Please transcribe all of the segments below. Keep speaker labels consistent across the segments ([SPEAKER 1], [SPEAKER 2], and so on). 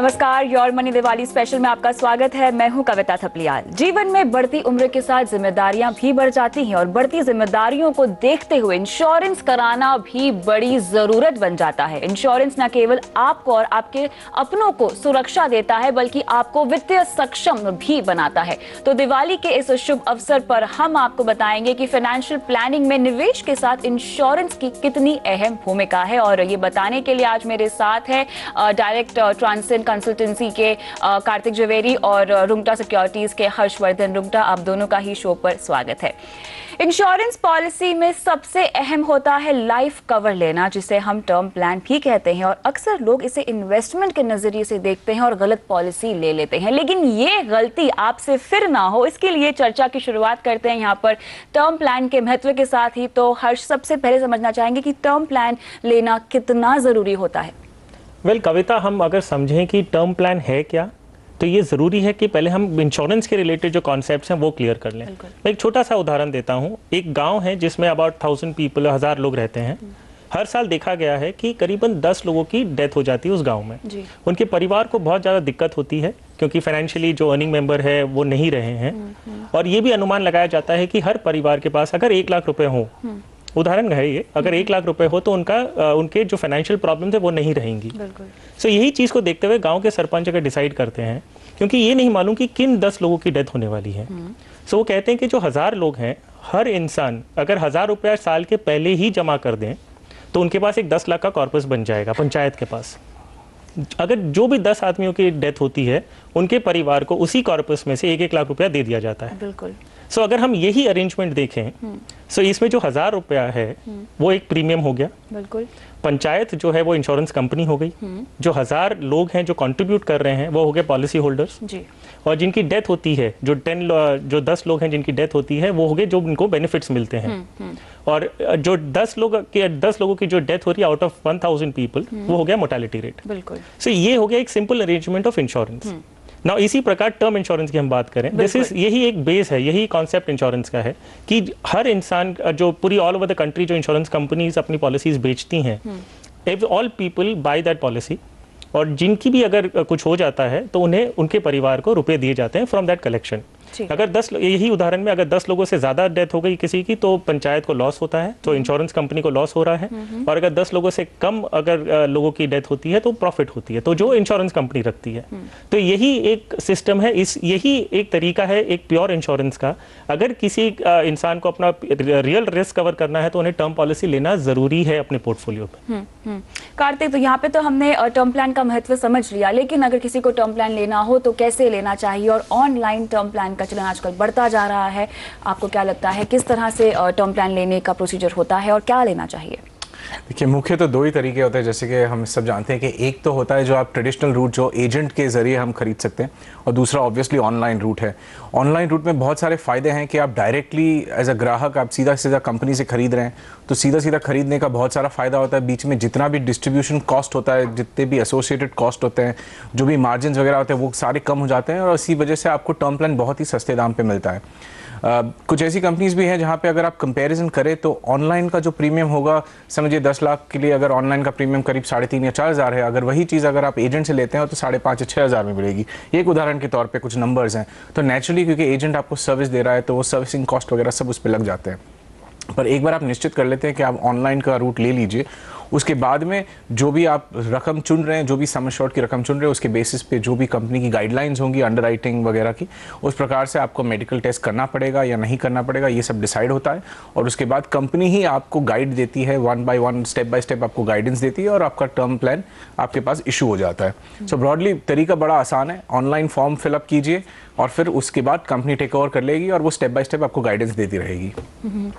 [SPEAKER 1] नमस्कार your money Diwali special में आपका स्वागत है मैं हूं कविता थपलियाल जीवन में बढ़ती उम्र के साथ जिम्मेदारियां भी बढ़ जाती हैं और बढ़ती जिम्मेदारियों को देखते हुए इंश्योरेंस कराना भी बड़ी जरूरत बन जाता है इंश्योरेंस न केवल आपको और आपके अपनों को सुरक्षा देता है बल्कि आपको वित्तीय सक्षम भी बनाता है तो दिवाली के इस शुभ अवसर पर हम आपको बताएंगे की फाइनेंशियल प्लानिंग में निवेश के साथ इंश्योरेंस की कितनी अहम भूमिका है और ये बताने के लिए आज मेरे साथ है डायरेक्ट ट्रांसेंट कंसल्टेंसी के कार्तिक जवेरी और रुंगटा सिक्योरिटीज़ के हर्षवर्धन रुंगटा आप दोनों का ही शो पर स्वागत है इंश्योरेंस पॉलिसी में सबसे अहम होता है लाइफ कवर लेना जिसे हम टर्म प्लान भी कहते हैं और अक्सर लोग इसे इन्वेस्टमेंट के नज़रिए से देखते हैं और गलत पॉलिसी ले लेते हैं लेकिन ये गलती आपसे फिर ना हो इसके लिए चर्चा की शुरुआत करते हैं यहाँ पर टर्म प्लान के महत्व के साथ ही तो हर्ष सबसे पहले समझना चाहेंगे कि टर्म प्लान लेना कितना ज़रूरी होता है
[SPEAKER 2] वेल well, कविता हम अगर समझें कि टर्म प्लान है क्या तो ये ज़रूरी है कि पहले हम इंश्योरेंस के रिलेटेड जो कॉन्सेप्ट हैं वो क्लियर कर लें मैं एक छोटा सा उदाहरण देता हूँ एक गांव है जिसमें अबाउट थाउजेंड पीपल हज़ार लोग रहते हैं हम्म। हर साल देखा गया है कि करीबन दस लोगों की डेथ हो जाती है उस गांव में उनके परिवार को बहुत ज़्यादा दिक्कत होती है क्योंकि फाइनेंशियली जो अर्निंग मेंबर है वो नहीं रहे हैं हम्म, हम्म। और ये भी अनुमान लगाया जाता है कि हर परिवार के पास अगर एक लाख रुपए हों उदाहरण है ये अगर हम्म। एक लाख रुपए हो तो उनका उनके जो फाइनेंशियल प्रॉब्लम है वो नहीं रहेंगी
[SPEAKER 3] सो
[SPEAKER 2] so, यही चीज़ को देखते हुए गांव के सरपंच अगर डिसाइड करते हैं क्योंकि ये नहीं मालूम कि किन दस लोगों की डेथ होने वाली है सो हम्म। so, वो कहते हैं कि जो हज़ार लोग हैं हर इंसान अगर हज़ार रुपया साल के पहले ही जमा कर दें तो उनके पास एक दस लाख का कॉर्पस बन जाएगा पंचायत के पास अगर जो भी दस आदमियों की डेथ होती है उनके परिवार को उसी कॉर्पस में से एक एक लाख रुपया दे दिया जाता है बिल्कुल सो अगर हम यही अरेंजमेंट देखें
[SPEAKER 3] सो हम्म।
[SPEAKER 2] इसमें जो हज़ार रुपया है हम्म। वो एक प्रीमियम हो गया बिल्कुल पंचायत जो है वो इंश्योरेंस कंपनी हो गई हम्म। जो हज़ार लोग हैं जो कंट्रीब्यूट कर रहे हैं वो हो गए पॉलिसी होल्डर्स जी और जिनकी डेथ होती है जो टेन जो दस लोग हैं जिनकी डेथ होती है वो हो गए जो उनको बेनिफिट्स मिलते हैं और जो दस लोग के दस लोगों की जो डेथ हो रही है out of one thousand people वो हो गया मोटेलिटी रेट
[SPEAKER 3] बिल्कुल सो
[SPEAKER 2] so ये हो गया एक सिंपल अरेंजमेंट ऑफ इंश्योरेंस ना इसी प्रकार टर्म इंश्योरेंस की हम बात करें दिस इज यही एक बेस है यही कॉन्सेप्ट इंश्योरेंस का है कि हर इंसान जो पूरी ऑल ओवर द कंट्री जो इंश्योरेंस कंपनीज अपनी पॉलिसीज बेचती हैं if all people buy that policy और जिनकी भी अगर कुछ हो जाता है तो उन्हें उनके परिवार को रुपए दिए जाते हैं फ्रॉम दैट कलेक्शन अगर दस यही उदाहरण में अगर दस लोगों से ज्यादा डेथ हो गई किसी की तो पंचायत को लॉस होता है तो इंश्योरेंस हम्म। कंपनी को लॉस हो रहा है हम्म। और अगर दस लोगों से कम अगर लोगों की डेथ होती है तो प्रॉफिट होती है तो जो इंश्योरेंस कंपनी रखती है हम्म। तो यही एक सिस्टम है इस यही एक तरीका है एक प्योर इंश्योरेंस का अगर किसी इंसान को अपना रियल रिस्क कवर करना है तो उन्हें टर्म पॉलिसी लेना जरूरी है अपने पोर्टफोलियो
[SPEAKER 1] में कार्तिक तो यहाँ पे तो हमने टर्म प्लान का महत्व समझ लिया लेकिन अगर किसी को टर्म प्लान लेना हो तो कैसे लेना चाहिए और ऑनलाइन टर्म प्लान का चलन आजकल बढ़ता जा रहा है आपको क्या लगता है किस तरह से टर्म प्लान लेने का प्रोसीजर होता है और क्या लेना चाहिए
[SPEAKER 4] देखिए मुख्य तो दो ही तरीके होते हैं जैसे कि हम सब जानते हैं कि एक तो होता है जो आप ट्रेडिशनल रूट जो एजेंट के ज़रिए हम खरीद सकते हैं और दूसरा ऑब्वियसली ऑनलाइन रूट है ऑनलाइन रूट में बहुत सारे फ़ायदे हैं कि आप डायरेक्टली एज अ ग्राहक आप सीधा सीधा कंपनी से खरीद रहे हैं तो सीधा सीधा खरीदने का बहुत सारा फ़ायदा होता है बीच में जितना भी डिस्ट्रीब्यूशन कॉस्ट होता है जितने भी एसोसिएटेड कॉस्ट होते हैं जो भी मार्जिन वगैरह होते हैं वो सारे कम हो जाते हैं और इसी वजह से आपको टर्म प्लान बहुत ही सस्ते दाम पर मिलता है कुछ ऐसी कंपनीज भी हैं जहाँ पे अगर आप कंपैरिजन करें तो ऑनलाइन का जो प्रीमियम होगा समझिए दस लाख के लिए अगर ऑनलाइन का प्रीमियम करीब साढ़े तीन या चार हज़ार है अगर वही चीज़ अगर आप एजेंट से लेते हैं तो साढ़े पाँच या छः हज़ार में मिलेगी एक उदाहरण के तौर पर कुछ नंबर्स हैं तो नेचुरली क्योंकि एजेंट आपको सर्विस दे रहा है तो वो सर्विसिंग कॉस्ट वगैरह सब उस पर लग जाते हैं पर एक बार आप निश्चित कर लेते हैं कि आप ऑनलाइन का रूट ले लीजिए उसके बाद में जो भी आप रकम चुन रहे हैं जो भी समर शॉर्ट की रकम चुन रहे हैं उसके बेसिस पे जो भी कंपनी की गाइडलाइंस होंगी अंडर राइटिंग वगैरह की उस प्रकार से आपको मेडिकल टेस्ट करना पड़ेगा या नहीं करना पड़ेगा ये सब डिसाइड होता है और उसके बाद कंपनी ही आपको गाइड देती है one by one step by step आपको गाइडेंस देती है और आपका टर्म प्लान आपके पास इशू हो जाता है सो ब्रॉडली तरीका बड़ा आसान है ऑनलाइन फॉर्म फिलअप कीजिए और फिर उसके बाद कंपनी टेक ओवर कर लेगी और वो स्टेप बाय स्टेप आपको गाइडेंस देती रहेगी
[SPEAKER 1] हम्म।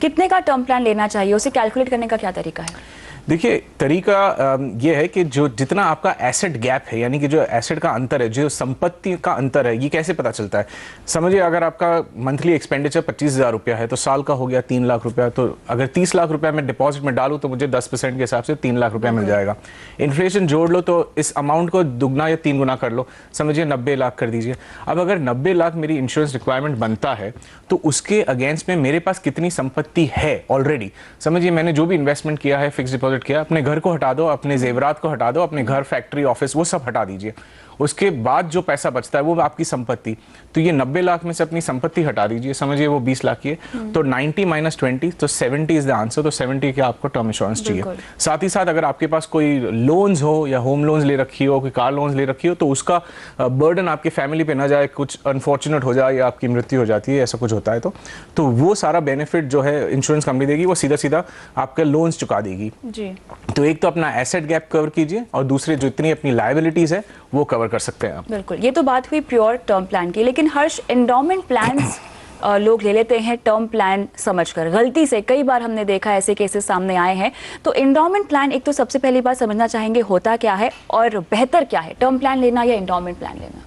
[SPEAKER 1] कितने का टर्म प्लान लेना चाहिए उसे कैलकुलेट करने का क्या तरीका है
[SPEAKER 4] देखिए तरीका ये है कि जो जितना आपका एसेट गैप है यानी कि जो एसेट का अंतर है जो संपत्ति का अंतर है ये कैसे पता चलता है समझिए अगर आपका मंथली एक्सपेंडिचर पच्चीस हज़ार रुपया है तो साल का हो गया तीन लाख रुपया तो अगर तीस लाख रुपया मैं डिपॉजिट में डालूँ तो मुझे दस परसेंट के हिसाब से तीन लाख रुपया मिल हम्म। जाएगा इन्फ्लेशन जोड़ लो तो इस अमाउंट को दुगना या तीन गुना कर लो समझिए नब्बे लाख कर दीजिए अब अगर नब्बे लाख मेरी इंश्योरेंस रिक्वायरमेंट बनता है तो उसके अगेंस्ट में मेरे पास कितनी संपत्ति है ऑलरेडी समझिए मैंने जो भी इन्वेस्टमेंट किया है फिक्स डिपॉजिट डिपॉजिट किया अपने घर को हटा दो अपने जेवरात को हटा दो अपने घर फैक्ट्री ऑफिस वो सब हटा दीजिए उसके बाद जो पैसा बचता है वो आपकी संपत्ति तो ये नब्बे लाख में से अपनी संपत्ति हटा दीजिए समझिए वो बीस लाख की है हम्म। तो नाइनटी माइनस ट्वेंटी तो सेवेंटी इज द आंसर तो सेवेंटी के आपको टर्म इंश्योरेंस चाहिए साथ ही साथ अगर आपके पास कोई लोन्स हो या होम लोन्स ले रखी हो कोई कार लोन्स ले रखी हो तो उसका बर्डन आपके फैमिली पे ना जाए कुछ अनफॉर्चुनेट हो जाए या आपकी मृत्यु हो जाती है ऐसा कुछ होता है तो तो वो सारा बेनिफिट जो है इंश्योरेंस कंपनी देगी वो सीधा सीधा आपके लोन्स चुका देगी जी तो एक तो अपना एसेट गैप कवर कीजिए और दूसरे जो इतनी अपनी लाइबिलिटीज है वो कवर कवर कर सकते हैं आप
[SPEAKER 1] बिल्कुल ये तो बात हुई प्योर टर्म प्लान की लेकिन हर्ष इंडोमेंट प्लान लोग ले लेते हैं टर्म प्लान समझकर गलती से कई बार हमने देखा ऐसे केसेस सामने आए हैं तो इंडोमेंट प्लान एक तो सबसे पहली बात समझना चाहेंगे होता क्या है और बेहतर क्या है टर्म प्लान लेना या इंडोमेंट प्लान लेना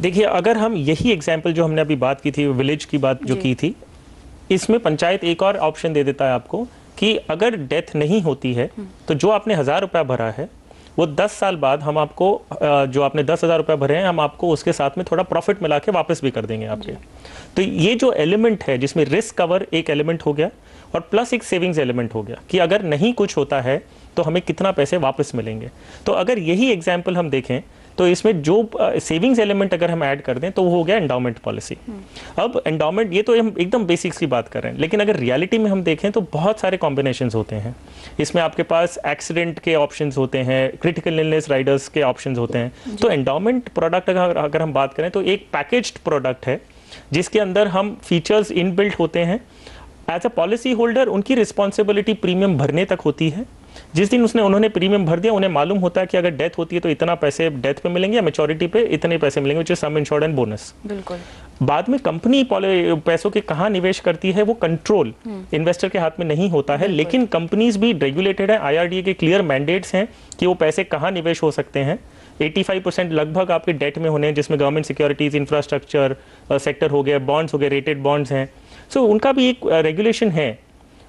[SPEAKER 2] देखिए अगर हम यही एग्जाम्पल जो हमने अभी बात की थी विलेज की बात जो की थी इसमें पंचायत एक और ऑप्शन दे देता है आपको कि अगर डेथ नहीं होती है हम्म। तो जो आपने हजार रुपया भरा है वो दस साल बाद हम आपको जो आपने दस हज़ार रुपए भरे हैं हम आपको उसके साथ में थोड़ा प्रॉफिट मिला के वापस भी कर देंगे आपके तो ये जो एलिमेंट है जिसमें रिस्क कवर एक एलिमेंट हो गया और प्लस एक सेविंग्स एलिमेंट हो गया कि अगर नहीं कुछ होता है तो हमें कितना पैसे वापस मिलेंगे तो अगर यही एग्जाम्पल हम देखें तो इसमें जो सेविंग्स एलिमेंट अगर हम ऐड कर दें तो वो हो गया एंडाउमेंट हम्म। पॉलिसी अब एंडाउमेंट ये तो हम एकदम बेसिक्स की बात कर रहे हैं लेकिन अगर रियलिटी में हम देखें तो बहुत सारे कॉम्बिनेशन होते हैं इसमें आपके पास एक्सीडेंट के ऑप्शन होते हैं क्रिटिकल इलनेस राइडर्स के ऑप्शन होते हैं तो एंडाउमेंट प्रोडक्ट अगर हम बात करें तो एक पैकेज प्रोडक्ट है जिसके अंदर हम फीचर्स इनबिल्ट होते हैं एज अ पॉलिसी होल्डर उनकी रिस्पॉन्सिबिलिटी प्रीमियम भरने तक होती है जिस दिन उसने उन्होंने प्रीमियम भर दिया उन्हें मालूम होता है कि अगर डेथ होती है तो इतना पैसे डेथ पे मिलेंगे या मेचोरिटी पे इतने पैसे मिलेंगे which sum insured and bonus बिल्कुल बाद में कंपनी पैसों के कहाँ निवेश करती है वो कंट्रोल हम्म। इन्वेस्टर के हाथ में नहीं होता है लेकिन कंपनीज भी रेगुलेटेड है आईआरडीए के क्लियर मैंडेट्स हैं कि वो पैसे कहाँ निवेश हो सकते हैं 85 परसेंट लगभग आपके डेट में होने हैं जिसमें गवर्नमेंट सिक्योरिटीज इंफ्रास्ट्रक्चर सेक्टर हो गया बॉन्ड्स हो गए रेटेड बॉन्ड्स हैं सो so, उनका भी एक रेगुलेशन है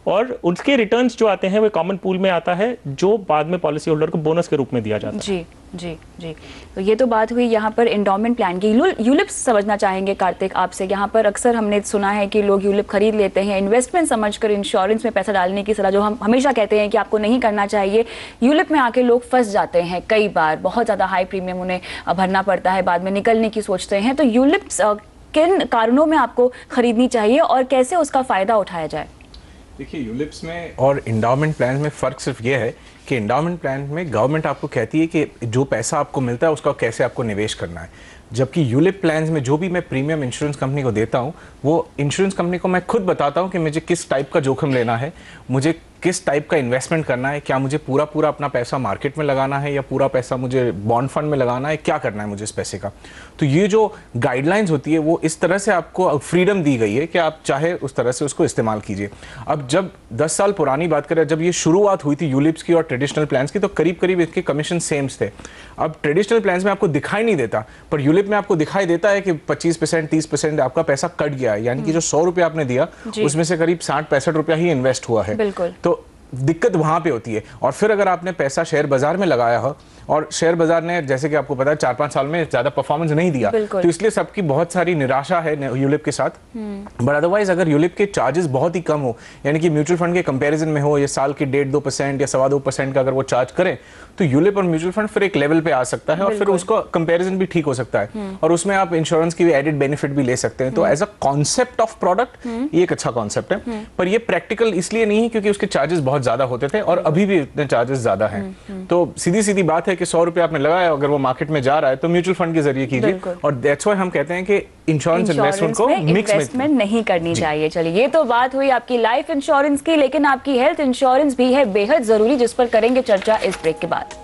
[SPEAKER 2] और उसके रिटर्न जो आते हैं वे कॉमन पूल में आता है जो बाद में पॉलिसी होल्डर को बोनस के रूप में दिया जाता जी,
[SPEAKER 1] है जी जी तो ये तो बात हुई यहाँ पर इंडोमेंट प्लान की यूलिप्स समझना चाहेंगे कार्तिक आपसे यहाँ पर अक्सर हमने सुना है कि लोग यूलिप खरीद लेते हैं इन्वेस्टमेंट समझकर इंश्योरेंस में पैसा डालने की सलाह जो हम हमेशा कहते हैं कि आपको नहीं करना चाहिए यूलिप में आके लोग फंस जाते हैं कई बार बहुत ज़्यादा हाई प्रीमियम उन्हें भरना पड़ता है बाद में निकलने की सोचते हैं तो यूलिप्स किन कारणों में आपको खरीदनी चाहिए और कैसे उसका फ़ायदा उठाया जाए
[SPEAKER 4] देखिए यूलिप्स में और इंडाउमेंट प्लान में फ़र्क सिर्फ ये है कि इंडाउमेंट प्लान में गवर्नमेंट आपको कहती है कि जो पैसा आपको मिलता है उसका कैसे आपको निवेश करना है जबकि यूलिप प्लान में जो भी मैं प्रीमियम इंश्योरेंस कंपनी को देता हूँ वो इंश्योरेंस कंपनी को मैं खुद बताता हूँ कि मुझे किस टाइप का जोखिम लेना है मुझे किस टाइप का इन्वेस्टमेंट करना है क्या मुझे पूरा पूरा अपना पैसा मार्केट में लगाना है या पूरा पैसा मुझे बॉन्ड फंड में लगाना है क्या करना है मुझे इस पैसे का तो ये जो गाइडलाइंस होती है वो इस तरह से आपको फ्रीडम दी गई है कि आप चाहे उस तरह से उसको इस्तेमाल कीजिए अब जब दस साल पुरानी बात करें जब ये शुरुआत हुई थी यूलिप्स की और ट्रेडिशनल प्लान्स की तो करीब करीब इसके कमीशन सेम्स थे अब ट्रेडिशनल प्लान्स में आपको दिखाई नहीं देता पर यूलिप में आपको दिखाई देता है कि पच्चीस परसेंट तीस आपका पैसा कट गया है यानी कि हम्म। जो सौ आपने दिया उसमें से करीब साठ पैंसठ रुपया ही इन्वेस्ट हुआ है तो दिक्कत वहां पे होती है और फिर अगर आपने पैसा शेयर बाजार में लगाया हो और शेयर बाजार ने जैसे कि आपको पता है चार पांच साल में ज्यादा परफॉर्मेंस नहीं दिया तो इसलिए सबकी बहुत सारी निराशा है यूलिप के साथ बट हम्म। अदरवाइज अगर यूलिप के चार्जेस बहुत ही कम हो यानी कि म्यूचुअल फंड के कंपेरिजन में हो या साल के डेढ़ दो परसेंट या सवा दो परसेंट का अगर वो चार्ज करें तो यूलिप और म्यूचुअल फंड फिर एक लेवल पे आ सकता है और फिर उसका कंपेरिजन भी ठीक हो सकता है हम्म। और उसमें आप इंश्योरेंस की भी बेनिफिट भी ले सकते हैं तो as a concept of product ये एक अच्छा कॉन्सेप्ट है हम्म। पर ये प्रैक्टिकल इसलिए नहीं क्योंकि उसके चार्जेस बहुत ज्यादा होते थे और अभी भी इतने चार्जेस ज्यादा है तो सीधी सीधी बात है कि सौ रुपए आपने लगाया अगर वो मार्केट में जा रहा है तो म्यूचुअल फंड के जरिए कीजिए और दैट्स वाई हम कहते हैं कि इंश्योरेंस इन्वेस्टमेंट को इन्वेस्टमेंट
[SPEAKER 1] नहीं करनी चाहिए चलिए ये तो बात हुई आपकी लाइफ इंश्योरेंस की लेकिन आपकी हेल्थ इंश्योरेंस भी है बेहद जरूरी जिस पर करेंगे चर्चा इस ब्रेक के बाद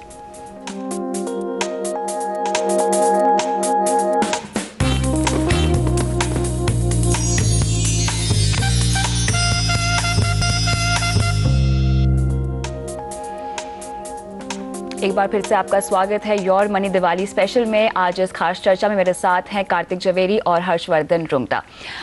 [SPEAKER 1] एक बार फिर से आपका स्वागत है योर मनी दिवाली स्पेशल में आज इस खास चर्चा में मेरे साथ हैं कार्तिक जवेरी और हर्षवर्धन रुमटा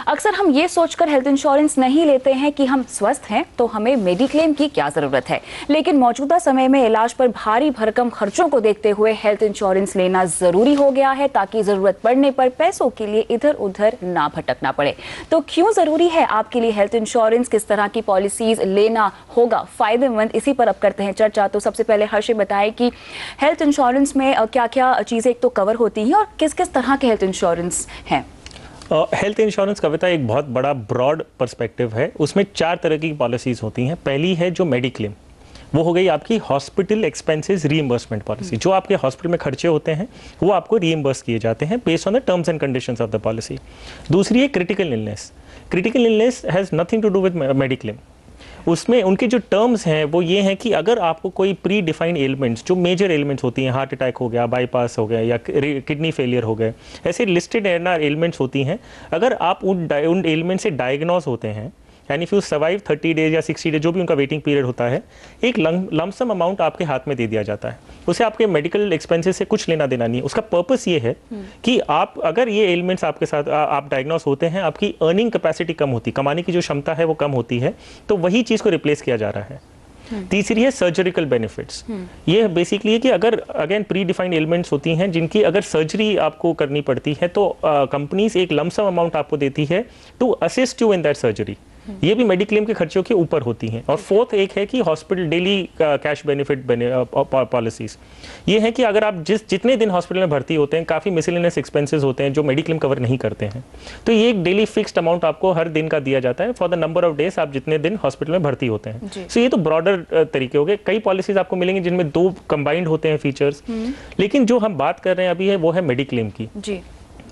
[SPEAKER 1] अक्सर हम ये सोचकर हेल्थ इंश्योरेंस नहीं लेते हैं कि हम स्वस्थ हैं तो हमें मेडिक्लेम की क्या ज़रूरत है लेकिन मौजूदा समय में इलाज पर भारी भरकम खर्चों को देखते हुए हेल्थ इंश्योरेंस लेना ज़रूरी हो गया है ताकि ज़रूरत पड़ने पर पैसों के लिए इधर उधर ना भटकना पड़े तो क्यों ज़रूरी है आपके लिए हेल्थ इंश्योरेंस किस तरह की पॉलिसीज लेना होगा फायदेमंद इसी पर अब करते हैं चर्चा तो सबसे पहले हर्ष बताए कि हेल्थ इंश्योरेंस में क्या क्या चीज़ें एक तो कवर होती हैं और किस किस तरह के हेल्थ इंश्योरेंस हैं
[SPEAKER 2] हेल्थ इंश्योरेंस कविता एक बहुत बड़ा ब्रॉड परस्पेक्टिव है उसमें चार तरह की पॉलिसीज़ होती हैं पहली है जो मेडिक्लेम वो हो गई आपकी हॉस्पिटल एक्सपेंसेस रीइम्बर्समेंट पॉलिसी जो आपके हॉस्पिटल में खर्चे होते हैं वो आपको रीएम्बर्स किए जाते हैं based on the terms and conditions of the policy दूसरी है critical illness critical illness has nothing to do with mediclaim उसमें उनके जो टर्म्स हैं वो ये हैं कि अगर आपको कोई प्री डिफाइंड एलिमेंट्स जो मेजर एलिमेंट्स होती हैं हार्ट अटैक हो गया बाईपास हो गया या किडनी फेलियर हो गए ऐसे लिस्टेड एन एलिमेंट्स होती हैं अगर आप उन उन एलिमेंट से डायग्नोज होते हैं यानी फिर सर्वाइव थर्टी डेज या सिक्सटी डेज जो भी उनका वेटिंग पीरियड होता है एक लमसम अमाउंट आपके हाथ में दे दिया जाता है उसे आपके मेडिकल एक्सपेंसेस से कुछ लेना देना नहीं है उसका पर्पस ये है हम्म। कि आप अगर ये एलिमेंट्स आपके साथ आ, आप डायग्नोस होते हैं आपकी अर्निंग कैपेसिटी कम होती कमाने की जो क्षमता है वो कम होती है तो वही चीज़ को रिप्लेस किया जा रहा है हम्म। तीसरी है सर्जरिकल हम्म। बेनिफिट्स ये बेसिकली है कि अगर अगेन प्री डिफाइंड एलिमेंट्स होती हैं जिनकी अगर सर्जरी आपको करनी पड़ती है तो कंपनीज एक लमसम अमाउंट आपको देती है to assist you in that surgery ये भी मेडिक्लेम के खर्चों के ऊपर होती हैं और फोर्थ एक है कि hospital daily cash benefit policies ये है कि अगर आप जिस जितने दिन हॉस्पिटल में भर्ती होते हैं काफ़ी मिसिलिनियस एक्सपेंसेस होते हैं जो मेडिक्लेम कवर नहीं करते हैं तो ये एक डेली फिक्स्ड अमाउंट आपको हर दिन का दिया जाता है for the number of days आप जितने दिन हॉस्पिटल में भर्ती होते हैं सो so ये तो ब्रॉडर uh, तरीके हो गए कई पॉलिसीज आपको मिलेंगे जिनमें दो कंबाइंड होते हैं फीचर्स हम्म। लेकिन जो हम बात कर रहे हैं अभी है वो है मेडिक्लेम की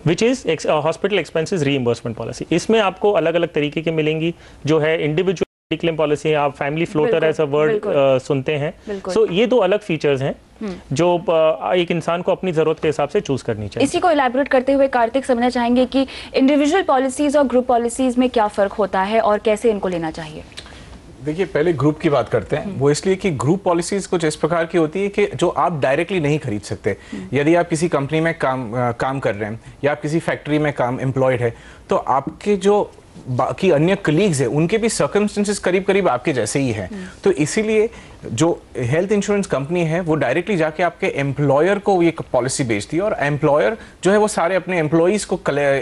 [SPEAKER 2] विच इज़ हॉस्पिटल एक्सपेंसिस री एम्बर्समेंट पॉलिसी इसमें आपको अलग अलग तरीके की मिलेंगी जो है इंडिविजुअल क्लेम पॉलिसी है आप फैमिली फ्लोटर ऐसा वर्ड uh, सुनते हैं सो so, ये दो अलग फीचर्स हैं हम्म। जो uh, एक इंसान को अपनी जरूरत के हिसाब से चूज करनी चाहिए इसी को
[SPEAKER 1] इलेबोरेट करते हुए कार्तिक समझना चाहेंगे कि इंडिविजुअल पॉलिसीज और ग्रुप पॉलिसीज में क्या फर्क होता है और कैसे इनको लेना चाहिए
[SPEAKER 4] देखिए पहले ग्रुप की बात करते हैं वो इसलिए कि ग्रुप पॉलिसीज कुछ इस प्रकार की होती है कि जो आप डायरेक्टली नहीं खरीद सकते यदि आप किसी कंपनी में काम आ, काम कर रहे हैं या आप किसी फैक्ट्री में काम एम्प्लॉयड है तो आपके जो बाकी अन्य कलीग्स हैं उनके भी सर्कमस्टेंसेस करीब करीब आपके जैसे ही हैं तो इसीलिए जो हेल्थ इंश्योरेंस कंपनी है वो डायरेक्टली जाके आपके एम्प्लॉयर को ये पॉलिसी बेचती है और एम्प्लॉयर जो है वो सारे अपने एम्प्लॉयज़ को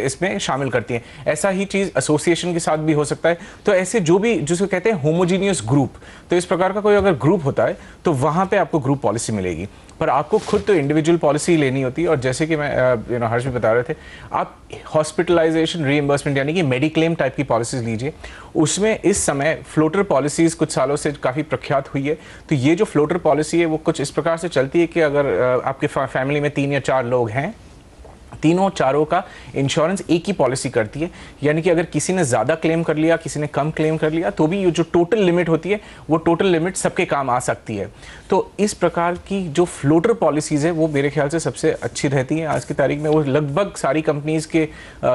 [SPEAKER 4] इसमें शामिल करती है ऐसा ही चीज़ एसोसिएशन के साथ भी हो सकता है तो ऐसे जो भी जिसको कहते हैं होमोजीनियस ग्रुप तो इस प्रकार का कोई अगर ग्रुप होता है तो वहाँ पर आपको ग्रुप पॉलिसी मिलेगी पर आपको खुद तो इंडिविजुअल पॉलिसी लेनी होती है और जैसे कि मैं यू नो हर्ष भी बता रहे थे आप हॉस्पिटलाइजेशन रीएम्बर्समेंट यानी कि मेडिक्लेम टाइप की पॉलिसीज लीजिए उसमें इस समय फ्लोटर पॉलिसीज कुछ सालों से काफ़ी प्रख्यात हुई है तो ये जो फ्लोटर पॉलिसी है वो कुछ इस प्रकार से चलती है कि अगर आपके फैमिली में तीन या चार लोग हैं तीनों चारों का इंश्योरेंस एक ही पॉलिसी करती है यानी कि अगर किसी ने ज़्यादा क्लेम कर लिया किसी ने कम क्लेम कर लिया तो भी ये जो टोटल लिमिट होती है वो टोटल लिमिट सबके काम आ सकती है तो इस प्रकार की जो फ्लोटर पॉलिसीज़ है वो मेरे ख्याल से सबसे अच्छी रहती हैं आज की तारीख में वो लगभग सारी कंपनीज़ के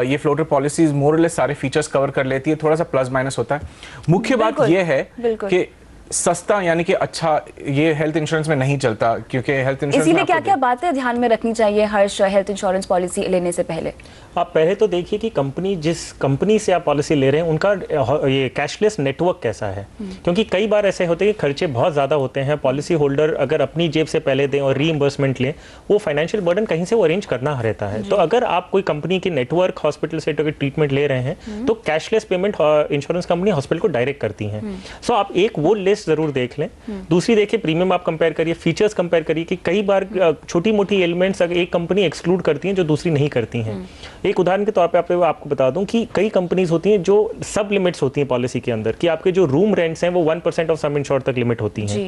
[SPEAKER 4] ये फ्लोटर पॉलिसीज़ मोरलेस सारे फीचर्स कवर कर लेती है थोड़ा सा प्लस माइनस होता है मुख्य बात यह है कि सस्ता यानी कि अच्छा ये हेल्थ इंश्योरेंस में नहीं चलता क्योंकि हेल्थ इंश्योरेंस इसीलिए क्या
[SPEAKER 1] क्या बातें ध्यान में रखनी चाहिए हर हेल्थ इंश्योरेंस पॉलिसी लेने से पहले आप पहले तो देखिए कि
[SPEAKER 2] कंपनी जिस कंपनी से आप पॉलिसी ले रहे हैं उनका ये कैशलेस नेटवर्क कैसा है हम्म। क्योंकि कई बार ऐसे होते हैं कि खर्चे बहुत ज़्यादा होते हैं पॉलिसी होल्डर अगर अपनी जेब से पहले दें और रीइम्बर्समेंट लें वो फाइनेंशियल बर्डन कहीं से वो अरेंज करना रहता है तो अगर आप कोई कंपनी के नेटवर्क हॉस्पिटल से ट्रीटमेंट तो ले रहे हैं हम्म। तो cashless payment insurance company hospital को डायरेक्ट करती है सो हम्म। आप एक वो ले लिस्ट जरूर देख लें हम्म। दूसरी देखिए प्रीमियम आप कंपेयर करिए फीचर्स कंपेयर करिए कि कई बार छोटी मोटी एलिमेंट्स अगर एक कंपनी एक्सक्लूड करती है जो दूसरी नहीं करती है हम्म। एक उदाहरण के तौर पर आपको बता दूं कि कई कंपनीज होती हैं जो सब लिमिट्स होती हैं पॉलिसी के अंदर कि आपके जो रूम रेंट्स हैं वो वन ऑफ सम इंश्योर तक लिमिट होती है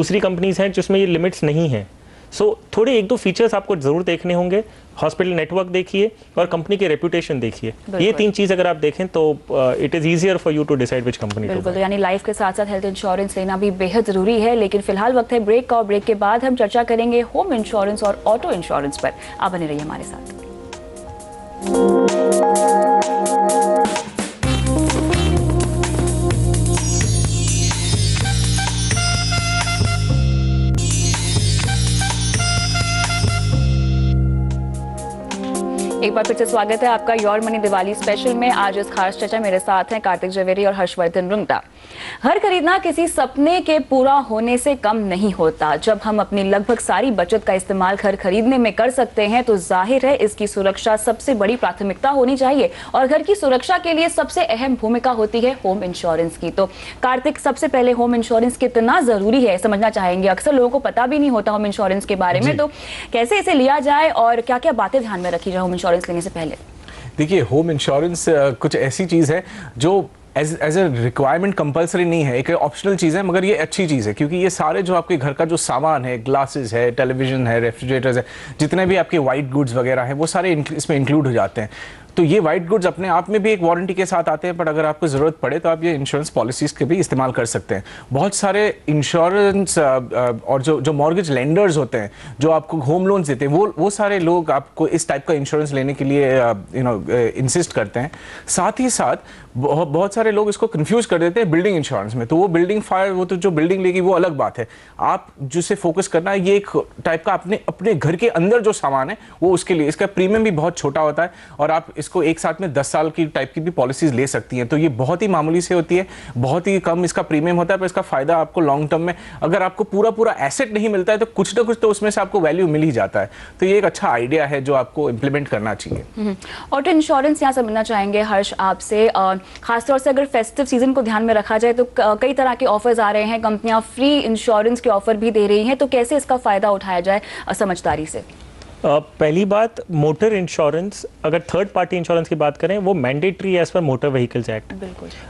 [SPEAKER 2] दूसरी कंपनीज हैं जिसमें ये लिमिट्स नहीं है सो so, थोड़े एक दो फीचर्स आपको जरूर देखने होंगे हॉस्पिटल नेटवर्क देखिए और कंपनी के रेपुटेशन देखिए ये तीन चीज अगर आप देखें तो it is easier for you to decide which company बिल्कुल
[SPEAKER 1] यानी लाइफ के साथ साथ हेल्थ इंश्योरेंस लेना भी बेहद जरूरी है लेकिन फिलहाल वक्त है ब्रेक का और ब्रेक के बाद हम चर्चा करेंगे होम इंश्योरेंस और ऑटो इंश्योरेंस पर आप बने रहिए हमारे साथ एक बार फिर से स्वागत है आपका योर मनी दिवाली स्पेशल में आज इस खास चर्चा मेरे साथ हैं कार्तिक जवेरी और हर्षवर्धन रुंगटा हर खरीदना किसी सपने के पूरा होने से कम नहीं होता जब हम अपनी लगभग सारी बचत का इस्तेमाल घर खरीदने में कर सकते हैं तो जाहिर है इसकी सुरक्षा सबसे बड़ी प्राथमिकता होनी चाहिए और घर की सुरक्षा के लिए सबसे अहम भूमिका होती है होम इंश्योरेंस की तो कार्तिक सबसे पहले होम इंश्योरेंस कितना जरूरी है समझना चाहेंगे अक्सर लोगों को पता भी नहीं होता होम इंश्योरेंस के बारे में तो कैसे इसे लिया जाए और क्या क्या बातें ध्यान में रखी जाए होम इंश्योरेंस इंश्योरेंस लेने से पहले
[SPEAKER 4] देखिए होम इंश्योरेंस कुछ ऐसी चीज़ है जो as as a requirement compulsory नहीं है एक ऑप्शनल चीज़ है मगर ये अच्छी चीज़ है क्योंकि ये सारे जो आपके घर का जो सामान है ग्लासेस है टेलीविजन है रेफ्रिजरेटर्स है जितने भी आपके वाइट गुड्स वगैरह हैं वो सारे इसमें इंक्लूड हो जाते हैं तो ये वाइट गुड्स अपने आप में भी एक वारंटी के साथ आते हैं बट अगर आपको ज़रूरत पड़े तो आप ये इंश्योरेंस पॉलिसीज़ के भी इस्तेमाल कर सकते हैं बहुत सारे इंश्योरेंस और जो जो मॉर्गेज लेंडर्स होते हैं जो आपको होम लोन्स देते हैं वो वो सारे लोग आपको इस टाइप का इंश्योरेंस लेने के लिए यू नो इंसिस्ट करते हैं साथ ही साथ बहुत सारे लोग इसको कंफ्यूज कर देते हैं बिल्डिंग इंश्योरेंस में तो वो बिल्डिंग फायर वो तो जो बिल्डिंग लेगी वो अलग बात है आप जिसे फोकस करना है ये एक टाइप का अपने अपने घर के अंदर जो सामान है वो उसके लिए इसका प्रीमियम भी बहुत छोटा होता है और आप इसको एक साथ में दस साल की टाइप की भी पॉलिसीज ले सकती हैं तो ये बहुत ही मामूली से होती है बहुत ही कम इसका प्रीमियम होता है पर इसका फायदा आपको लॉन्ग टर्म में अगर आपको पूरा पूरा एसेट नहीं मिलता है तो कुछ ना कुछ तो उसमें से आपको वैल्यू मिल ही जाता है तो ये एक अच्छा आइडिया है जो आपको इम्प्लीमेंट करना चाहिए
[SPEAKER 1] ऑटो हम्म। इंश्योरेंस यहाँ समझना चाहेंगे हर्ष आपसे खासतौर से अगर फेस्टिव सीजन को ध्यान में रखा जाए तो कई तरह के ऑफर्स आ रहे हैं कंपनियां फ्री इंश्योरेंस के ऑफर भी दे रही हैं तो कैसे इसका फायदा उठाया जाए समझदारी से
[SPEAKER 2] पहली बात मोटर इंश्योरेंस अगर थर्ड पार्टी इंश्योरेंस की बात करें वो mandatory as per motor vehicles act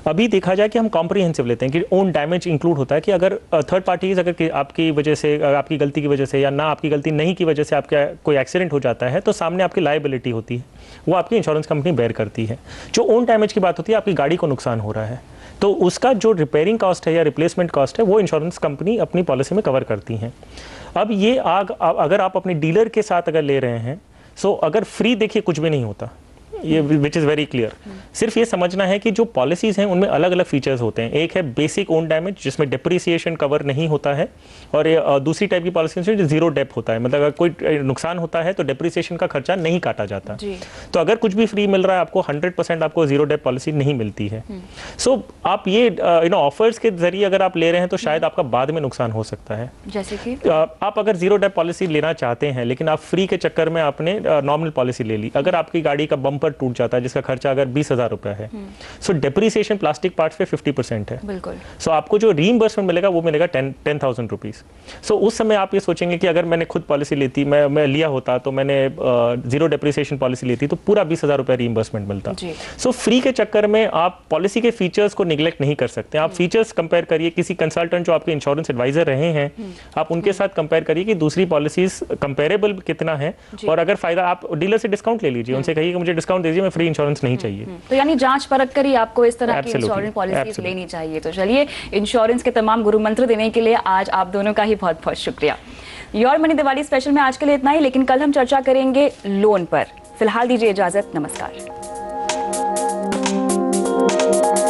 [SPEAKER 2] अभी देखा जाए कि हम कॉम्प्रीहेंसिव लेते हैं कि ओन डैमेज इंक्लूड होता है कि अगर थर्ड पार्टीज अगर आपकी वजह से आपकी गलती की वजह से या ना आपकी गलती नहीं की वजह से आपका कोई एक्सीडेंट हो जाता है तो सामने आपकी लाइबिलिटी होती है वो आपकी इंश्योरेंस कंपनी बेयर करती है जो ओन डैमेज की बात होती है आपकी गाड़ी को नुकसान हो रहा है तो उसका जो रिपेयरिंग कॉस्ट है या रिप्लेसमेंट कॉस्ट है वो इंश्योरेंस कंपनी अपनी पॉलिसी में कवर करती हैं अब ये आग अगर आप अपने डीलर के साथ अगर ले रहे हैं सो अगर फ्री देखिए कुछ भी नहीं होता ये विच इज़ वेरी क्लियर सिर्फ ये समझना है कि जो पॉलिसीज़ हैं उनमें अलग अलग फीचर्स होते हैं एक है बेसिक ओन डैमेज जिसमें डिप्रिसिएशन कवर नहीं होता है और दूसरी टाइप की पॉलिसी जो जीरो डेप होता है मतलब अगर कोई नुकसान होता है तो डिप्रिसिएशन का खर्चा नहीं काटा जाता तो अगर कुछ भी फ्री मिल रहा है आपको हंड्रेड आपको जीरो डेप पॉलिसी नहीं मिलती है सो हम्म। so, आप ये यू नो ऑफर्स के जरिए अगर आप ले रहे हैं तो शायद हम्म। आपका बाद में नुकसान हो सकता है जैसे कि आप अगर जीरो डेप पॉलिसी लेना चाहते हैं लेकिन आप फ्री के चक्कर में आपने नॉर्मल पॉलिसी ले ली अगर आपकी गाड़ी का बम्पर पर टूट जाता है जिसका खर्चा अगर बीस हज़ार रुपया है सो डेप्रीसिएशन प्लास्टिक पार्ट पे फिफ्टी परसेंट है सो so, आपको जो रीइम्बर्समेंट मिलेगा वो मिलेगा ten ten thousand rupees so उस समय आप ये सोचेंगे कि अगर मैंने खुद पॉलिसी लेती मैं मैं लिया होता तो मैंने जीरो डेप्रीसिएशन पॉलिसी लेती तो पूरा बीस हज़ार रुपया रीइम्बर्समेंट मिलता सो फ्री के चक्कर में आप पॉलिसी के फीचर्स को निग्लेक्ट नहीं कर सकते आप फीचर्स हम्म। कंपेयर करिए किसी कंसल्टेंट जो आपके इंश्योरेंस एडवाइजर रहे हैं हम्म। आप उनके हम्म। साथ कंपेयर करिए कि दूसरी पॉलिसीज कंपेरेबल कितना है और अगर फायदा आप डीलर से डिस्काउंट ले लीजिए उनसे कहिए कि मुझे डिस्काउंट डिस्काउंट दीजिए मैं फ्री इंश्योरेंस नहीं हम्म, चाहिए
[SPEAKER 3] हम्म।
[SPEAKER 1] तो यानी जांच परख कर ही आपको इस तरह की इंश्योरेंस पॉलिसी लेनी चाहिए तो चलिए इंश्योरेंस के तमाम गुरु मंत्र देने के लिए आज आप दोनों का ही बहुत बहुत शुक्रिया योर मनी दिवाली स्पेशल में आज के लिए इतना ही लेकिन कल हम चर्चा करेंगे लोन पर फिलहाल दीजिए इजाजत नमस्कार